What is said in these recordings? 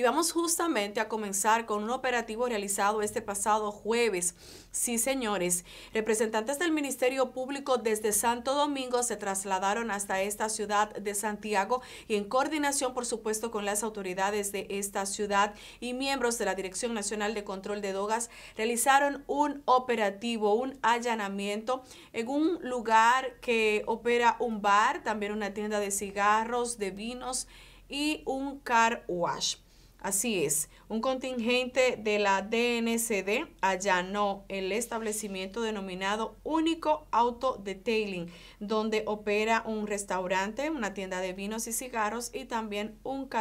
Y vamos justamente a comenzar con un operativo realizado este pasado jueves. Sí, señores, representantes del Ministerio Público desde Santo Domingo se trasladaron hasta esta ciudad de Santiago y en coordinación, por supuesto, con las autoridades de esta ciudad y miembros de la Dirección Nacional de Control de Drogas, realizaron un operativo, un allanamiento en un lugar que opera un bar, también una tienda de cigarros, de vinos y un car wash. Así es, un contingente de la DNCD allanó el establecimiento denominado Único Auto Detailing, donde opera un restaurante, una tienda de vinos y cigarros y también un car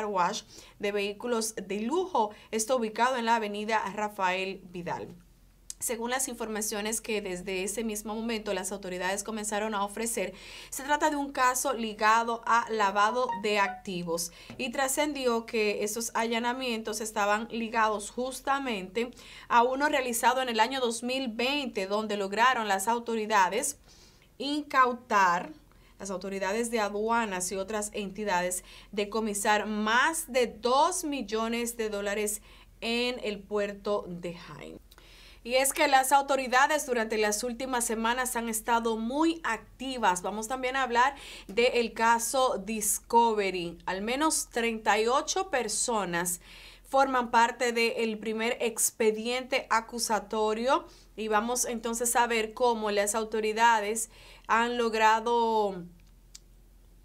de vehículos de lujo. Está ubicado en la avenida Rafael Vidal. Según las informaciones que desde ese mismo momento las autoridades comenzaron a ofrecer, se trata de un caso ligado a lavado de activos y trascendió que esos allanamientos estaban ligados justamente a uno realizado en el año 2020 donde lograron las autoridades incautar las autoridades de aduanas y otras entidades decomisar más de 2 millones de dólares en el puerto de Jaén. Y es que las autoridades durante las últimas semanas han estado muy activas. Vamos también a hablar del caso Discovery. Al menos 38 personas forman parte del primer expediente acusatorio y vamos entonces a ver cómo las autoridades han logrado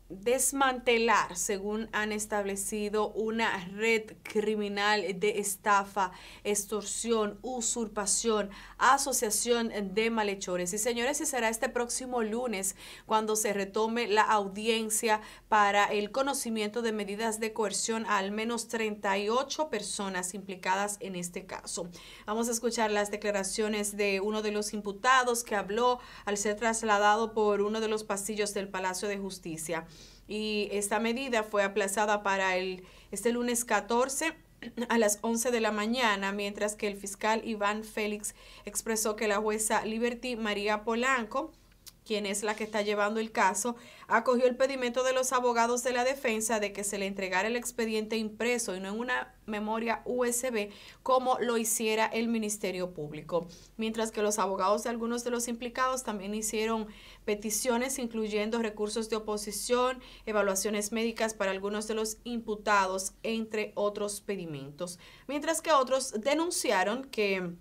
desmantelar, según han establecido, una red criminal de estafa, extorsión, usurpación, asociación de malhechores. Y señores, y será este próximo lunes cuando se retome la audiencia para el conocimiento de medidas de coerción a al menos 38 personas implicadas en este caso. Vamos a escuchar las declaraciones de uno de los imputados que habló al ser trasladado por uno de los pasillos del Palacio de Justicia y esta medida fue aplazada para el, este lunes 14 a las 11 de la mañana, mientras que el fiscal Iván Félix expresó que la jueza Liberty María Polanco quien es la que está llevando el caso, acogió el pedimento de los abogados de la defensa de que se le entregara el expediente impreso y no en una memoria USB como lo hiciera el Ministerio Público. Mientras que los abogados de algunos de los implicados también hicieron peticiones incluyendo recursos de oposición, evaluaciones médicas para algunos de los imputados, entre otros pedimentos. Mientras que otros denunciaron que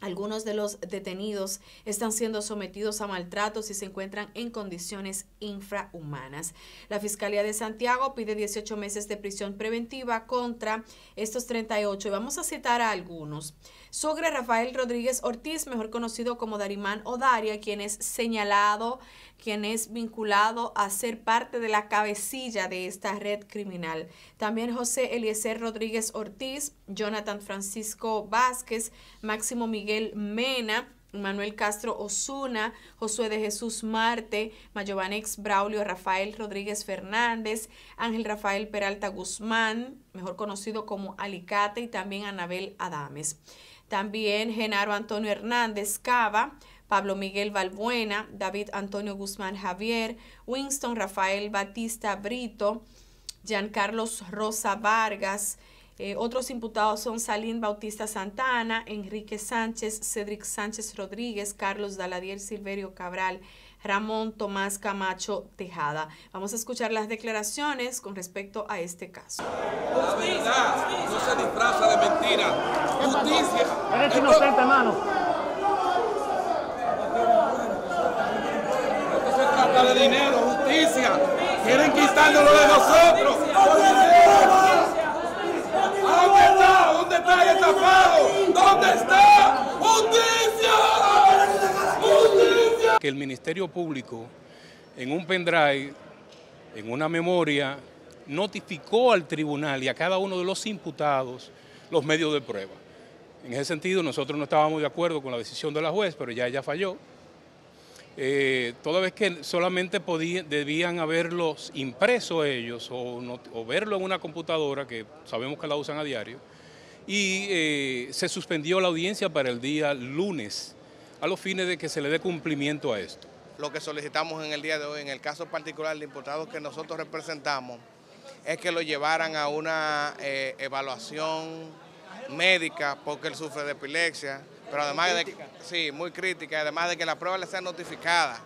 algunos de los detenidos están siendo sometidos a maltratos y se encuentran en condiciones infrahumanas. La Fiscalía de Santiago pide 18 meses de prisión preventiva contra estos 38. Y vamos a citar a algunos. Sogre Rafael Rodríguez Ortiz, mejor conocido como Darimán Odaria, quien es señalado quien es vinculado a ser parte de la cabecilla de esta red criminal. También José Eliezer Rodríguez Ortiz, Jonathan Francisco Vázquez, Máximo Miguel Mena, Manuel Castro Osuna, Josué de Jesús Marte, Mayobanex Braulio Rafael Rodríguez Fernández, Ángel Rafael Peralta Guzmán, mejor conocido como Alicate, y también Anabel Adames. También Genaro Antonio Hernández Cava, Pablo Miguel Balbuena, David Antonio Guzmán Javier, Winston Rafael Batista Brito, Giancarlos Rosa Vargas. Eh, otros imputados son Salín Bautista Santana, Enrique Sánchez, Cedric Sánchez Rodríguez, Carlos Daladier Silverio Cabral, Ramón Tomás Camacho Tejada. Vamos a escuchar las declaraciones con respecto a este caso. verdad no se disfraza de mentira. Justicia. inocente, hermano. de dinero, justicia. Quieren de nosotros. ¿Dónde está? ¿Dónde está el ¿Dónde está? ¡Justicia! Que el Ministerio Público, en un pendrive, en una memoria, notificó al tribunal y a cada uno de los imputados los medios de prueba. En ese sentido, nosotros no estábamos de acuerdo con la decisión de la juez, pero ya ella falló. Eh, toda vez que solamente podían, debían haberlos impreso ellos o, verlo en una computadora, que sabemos que la usan a diario, y eh, se suspendió la audiencia para el día lunes, a los fines de que se le dé cumplimiento a esto. Lo que solicitamos en el día de hoy, en el caso particular del imputado que nosotros representamos, es que lo llevaran a una eh, evaluación médica porque él sufre de epilepsia pero además de sí, muy crítica, además de que la prueba le sea notificada,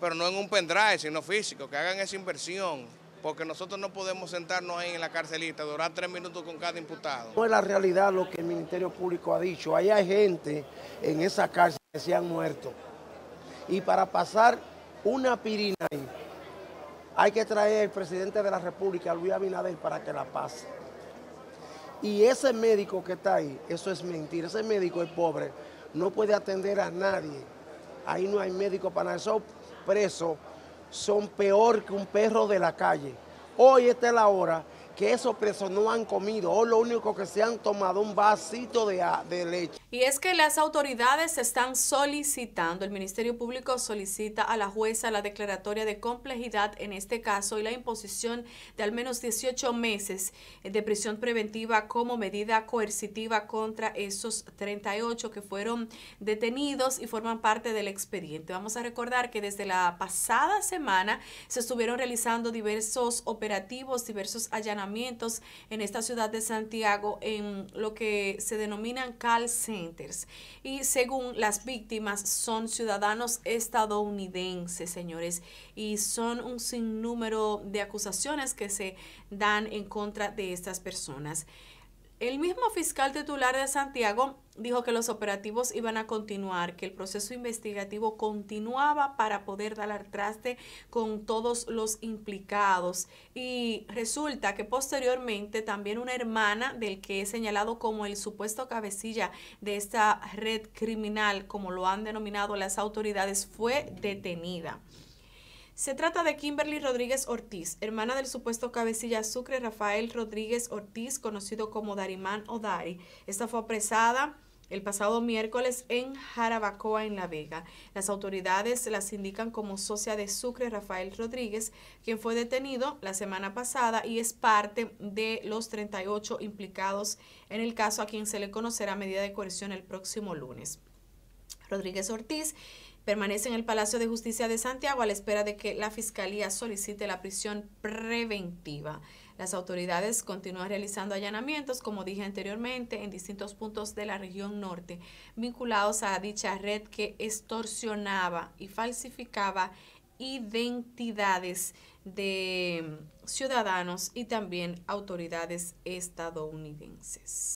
pero no en un pendrive, sino físico, que hagan esa inversión, porque nosotros no podemos sentarnos ahí en la carcelita, durar tres minutos con cada imputado. No es la realidad lo que el Ministerio Público ha dicho, ahí hay gente en esa cárcel que se han muerto. Y para pasar una pirina ahí, hay que traer al presidente de la República, Luis Abinader, para que la pase. Y ese médico que está ahí, eso es mentira. Ese médico, es pobre, no puede atender a nadie. Ahí no hay médico para nada. Esos presos son peor que un perro de la calle. Hoy esta es la hora que esos presos no han comido o lo único que se han tomado un vasito de, de leche. Y es que las autoridades están solicitando, el Ministerio Público solicita a la jueza la declaratoria de complejidad en este caso y la imposición de al menos 18 meses de prisión preventiva como medida coercitiva contra esos 38 que fueron detenidos y forman parte del expediente. Vamos a recordar que desde la pasada semana se estuvieron realizando diversos operativos, diversos allanamientos en esta ciudad de Santiago en lo que se denominan call centers. Y según las víctimas, son ciudadanos estadounidenses, señores, y son un sinnúmero de acusaciones que se dan en contra de estas personas. El mismo fiscal titular de Santiago dijo que los operativos iban a continuar, que el proceso investigativo continuaba para poder dar traste con todos los implicados. Y resulta que posteriormente también una hermana del que he señalado como el supuesto cabecilla de esta red criminal, como lo han denominado las autoridades, fue detenida. Se trata de Kimberly Rodríguez Ortiz, hermana del supuesto cabecilla Sucre Rafael Rodríguez Ortiz, conocido como Darimán o Dari. Esta fue apresada el pasado miércoles en Jarabacoa, en La Vega. Las autoridades las indican como socia de Sucre Rafael Rodríguez, quien fue detenido la semana pasada y es parte de los 38 implicados en el caso a quien se le conocerá medida de coerción el próximo lunes. Rodríguez Ortiz permanece en el Palacio de Justicia de Santiago a la espera de que la Fiscalía solicite la prisión preventiva. Las autoridades continúan realizando allanamientos, como dije anteriormente, en distintos puntos de la región norte, vinculados a dicha red que extorsionaba y falsificaba identidades de mm, ciudadanos y también autoridades estadounidenses.